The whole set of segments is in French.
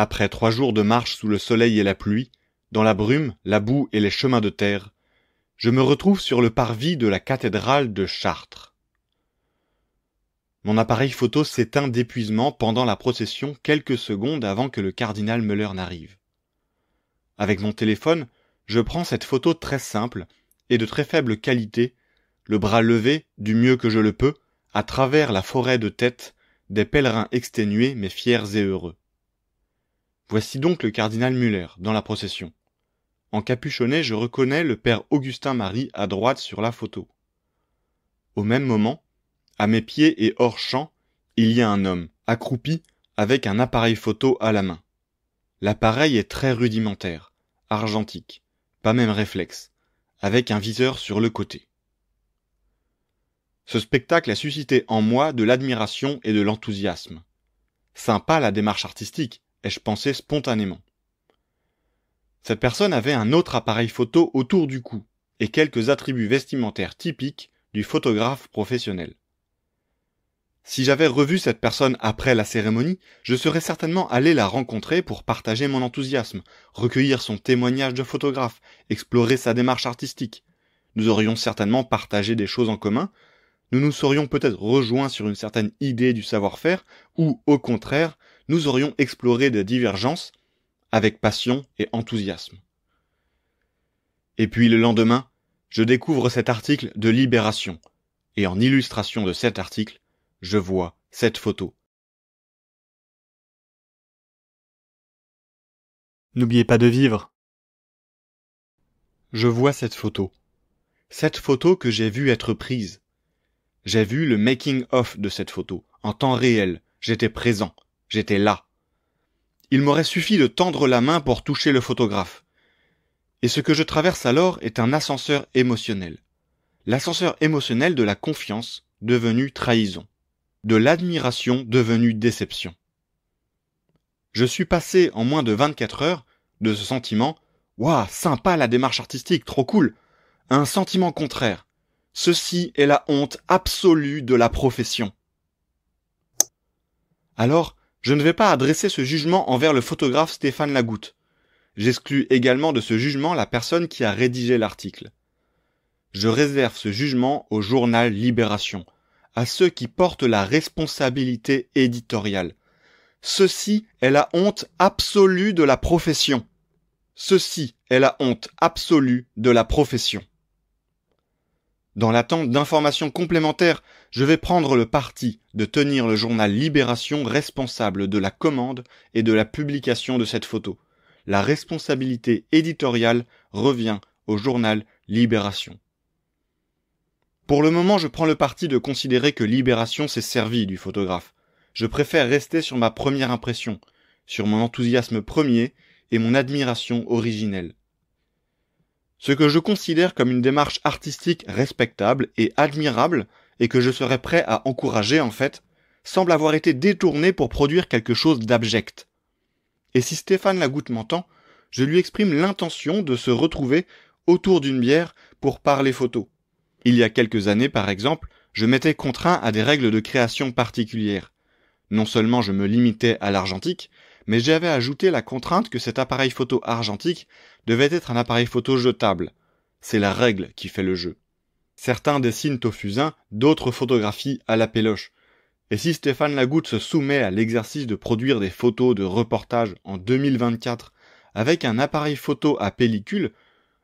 Après trois jours de marche sous le soleil et la pluie, dans la brume, la boue et les chemins de terre, je me retrouve sur le parvis de la cathédrale de Chartres. Mon appareil photo s'éteint d'épuisement pendant la procession quelques secondes avant que le cardinal Muller n'arrive. Avec mon téléphone, je prends cette photo très simple et de très faible qualité, le bras levé, du mieux que je le peux, à travers la forêt de tête des pèlerins exténués mais fiers et heureux voici donc le cardinal Muller, dans la procession. En capuchonné, je reconnais le père Augustin-Marie à droite sur la photo. Au même moment, à mes pieds et hors champ, il y a un homme, accroupi, avec un appareil photo à la main. L'appareil est très rudimentaire, argentique, pas même réflexe, avec un viseur sur le côté. Ce spectacle a suscité en moi de l'admiration et de l'enthousiasme. Sympa la démarche artistique, ai-je pensé spontanément. Cette personne avait un autre appareil photo autour du cou et quelques attributs vestimentaires typiques du photographe professionnel. Si j'avais revu cette personne après la cérémonie, je serais certainement allé la rencontrer pour partager mon enthousiasme, recueillir son témoignage de photographe, explorer sa démarche artistique. Nous aurions certainement partagé des choses en commun, nous nous serions peut-être rejoints sur une certaine idée du savoir-faire, ou au contraire, nous aurions exploré des divergences avec passion et enthousiasme. Et puis le lendemain, je découvre cet article de Libération, et en illustration de cet article, je vois cette photo. N'oubliez pas de vivre. Je vois cette photo. Cette photo que j'ai vue être prise. J'ai vu le making of de cette photo, en temps réel, j'étais présent. J'étais là. Il m'aurait suffi de tendre la main pour toucher le photographe. Et ce que je traverse alors est un ascenseur émotionnel. L'ascenseur émotionnel de la confiance devenue trahison. De l'admiration devenue déception. Je suis passé en moins de 24 heures de ce sentiment Waouh, sympa la démarche artistique, trop cool à un sentiment contraire. Ceci est la honte absolue de la profession. Alors, je ne vais pas adresser ce jugement envers le photographe Stéphane Lagoutte. J'exclus également de ce jugement la personne qui a rédigé l'article. Je réserve ce jugement au journal Libération, à ceux qui portent la responsabilité éditoriale. Ceci est la honte absolue de la profession. Ceci est la honte absolue de la profession. Dans l'attente d'informations complémentaires, je vais prendre le parti de tenir le journal Libération responsable de la commande et de la publication de cette photo. La responsabilité éditoriale revient au journal Libération. Pour le moment, je prends le parti de considérer que Libération s'est servi du photographe. Je préfère rester sur ma première impression, sur mon enthousiasme premier et mon admiration originelle. Ce que je considère comme une démarche artistique respectable et admirable, et que je serais prêt à encourager en fait, semble avoir été détourné pour produire quelque chose d'abject. Et si Stéphane Lagoutte m'entend, je lui exprime l'intention de se retrouver autour d'une bière pour parler photo. Il y a quelques années, par exemple, je m'étais contraint à des règles de création particulières. Non seulement je me limitais à l'argentique, mais j'avais ajouté la contrainte que cet appareil photo argentique devait être un appareil photo jetable. C'est la règle qui fait le jeu. Certains dessinent au fusain, d'autres photographient à la péloche. Et si Stéphane Lagoutte se soumet à l'exercice de produire des photos de reportage en 2024 avec un appareil photo à pellicule,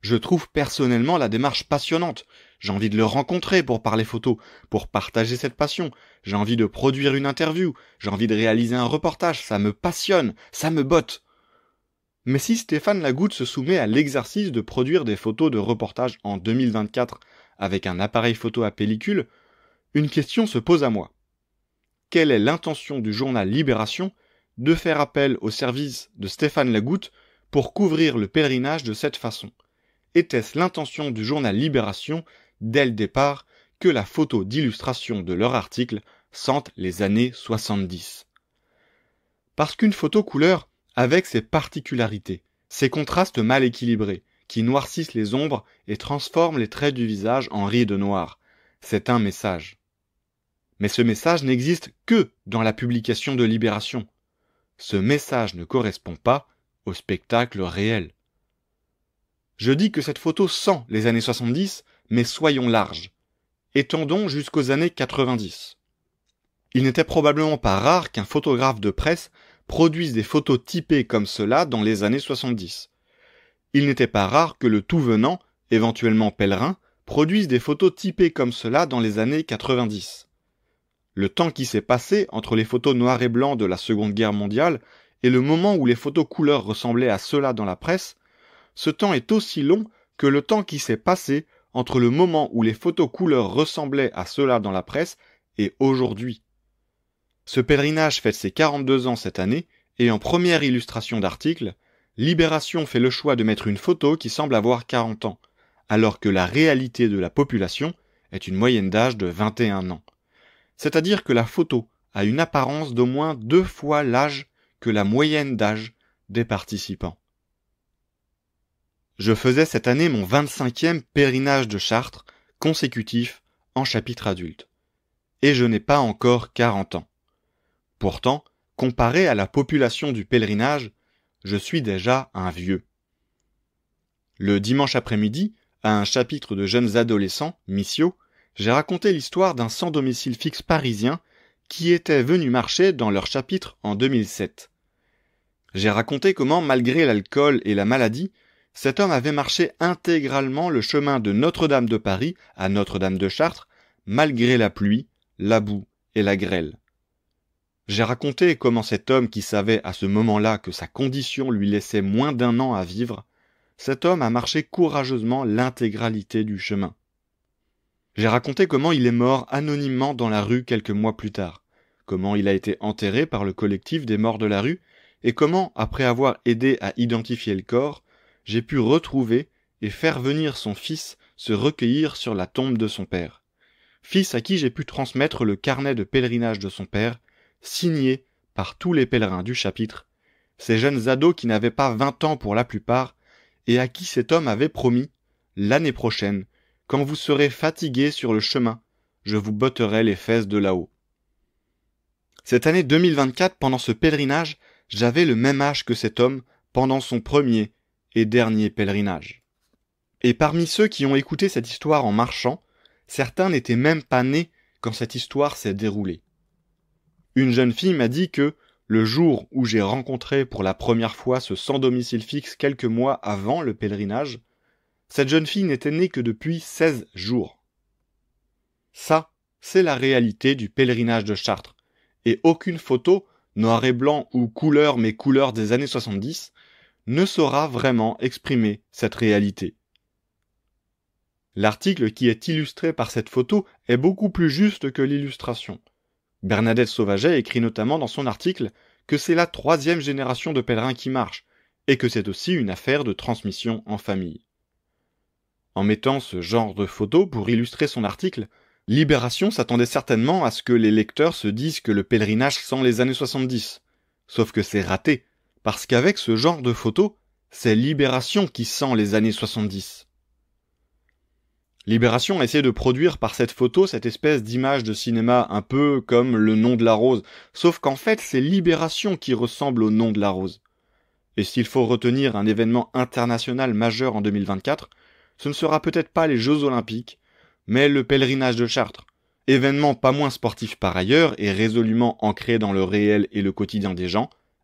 je trouve personnellement la démarche passionnante, j'ai envie de le rencontrer pour parler photo, pour partager cette passion. J'ai envie de produire une interview. J'ai envie de réaliser un reportage. Ça me passionne. Ça me botte. Mais si Stéphane Lagoutte se soumet à l'exercice de produire des photos de reportage en 2024 avec un appareil photo à pellicule, une question se pose à moi. Quelle est l'intention du journal Libération de faire appel au service de Stéphane Lagoutte pour couvrir le pèlerinage de cette façon Était-ce l'intention du journal Libération dès le départ que la photo d'illustration de leur article sente les années 70. Parce qu'une photo couleur, avec ses particularités, ses contrastes mal équilibrés, qui noircissent les ombres et transforment les traits du visage en rides noires, c'est un message. Mais ce message n'existe que dans la publication de Libération. Ce message ne correspond pas au spectacle réel. Je dis que cette photo sent les années 70 mais soyons larges. Étendons jusqu'aux années 90. Il n'était probablement pas rare qu'un photographe de presse produise des photos typées comme cela dans les années 70. Il n'était pas rare que le tout venant, éventuellement pèlerin, produise des photos typées comme cela dans les années 90. Le temps qui s'est passé entre les photos noires et blanc de la Seconde Guerre mondiale et le moment où les photos couleurs ressemblaient à cela dans la presse, ce temps est aussi long que le temps qui s'est passé entre le moment où les photos couleurs ressemblaient à cela dans la presse et aujourd'hui. Ce pèlerinage fête ses 42 ans cette année, et en première illustration d'article, Libération fait le choix de mettre une photo qui semble avoir 40 ans, alors que la réalité de la population est une moyenne d'âge de 21 ans. C'est-à-dire que la photo a une apparence d'au moins deux fois l'âge que la moyenne d'âge des participants. Je faisais cette année mon 25e pèlerinage de Chartres consécutif en chapitre adulte. Et je n'ai pas encore 40 ans. Pourtant, comparé à la population du pèlerinage, je suis déjà un vieux. Le dimanche après-midi, à un chapitre de jeunes adolescents, Missio, j'ai raconté l'histoire d'un sans domicile fixe parisien qui était venu marcher dans leur chapitre en 2007. J'ai raconté comment, malgré l'alcool et la maladie, cet homme avait marché intégralement le chemin de Notre-Dame de Paris à Notre-Dame de Chartres, malgré la pluie, la boue et la grêle. J'ai raconté comment cet homme qui savait à ce moment-là que sa condition lui laissait moins d'un an à vivre, cet homme a marché courageusement l'intégralité du chemin. J'ai raconté comment il est mort anonymement dans la rue quelques mois plus tard, comment il a été enterré par le collectif des morts de la rue, et comment, après avoir aidé à identifier le corps, j'ai pu retrouver et faire venir son fils se recueillir sur la tombe de son père. Fils à qui j'ai pu transmettre le carnet de pèlerinage de son père, signé par tous les pèlerins du chapitre, ces jeunes ados qui n'avaient pas vingt ans pour la plupart, et à qui cet homme avait promis, l'année prochaine, quand vous serez fatigués sur le chemin, je vous botterai les fesses de là-haut. Cette année 2024, pendant ce pèlerinage, j'avais le même âge que cet homme pendant son premier et dernier pèlerinage. Et parmi ceux qui ont écouté cette histoire en marchant, certains n'étaient même pas nés quand cette histoire s'est déroulée. Une jeune fille m'a dit que, le jour où j'ai rencontré pour la première fois ce sans domicile fixe quelques mois avant le pèlerinage, cette jeune fille n'était née que depuis 16 jours. Ça, c'est la réalité du pèlerinage de Chartres, et aucune photo, noir et blanc ou couleur mais couleur des années 70, ne saura vraiment exprimer cette réalité. L'article qui est illustré par cette photo est beaucoup plus juste que l'illustration. Bernadette Sauvaget écrit notamment dans son article que c'est la troisième génération de pèlerins qui marche, et que c'est aussi une affaire de transmission en famille. En mettant ce genre de photo pour illustrer son article, Libération s'attendait certainement à ce que les lecteurs se disent que le pèlerinage sent les années 70. Sauf que c'est raté, parce qu'avec ce genre de photo, c'est Libération qui sent les années 70. Libération essaie de produire par cette photo cette espèce d'image de cinéma un peu comme le nom de la rose, sauf qu'en fait c'est Libération qui ressemble au nom de la rose. Et s'il faut retenir un événement international majeur en 2024, ce ne sera peut-être pas les Jeux olympiques, mais le pèlerinage de Chartres, événement pas moins sportif par ailleurs et résolument ancré dans le réel et le quotidien des gens,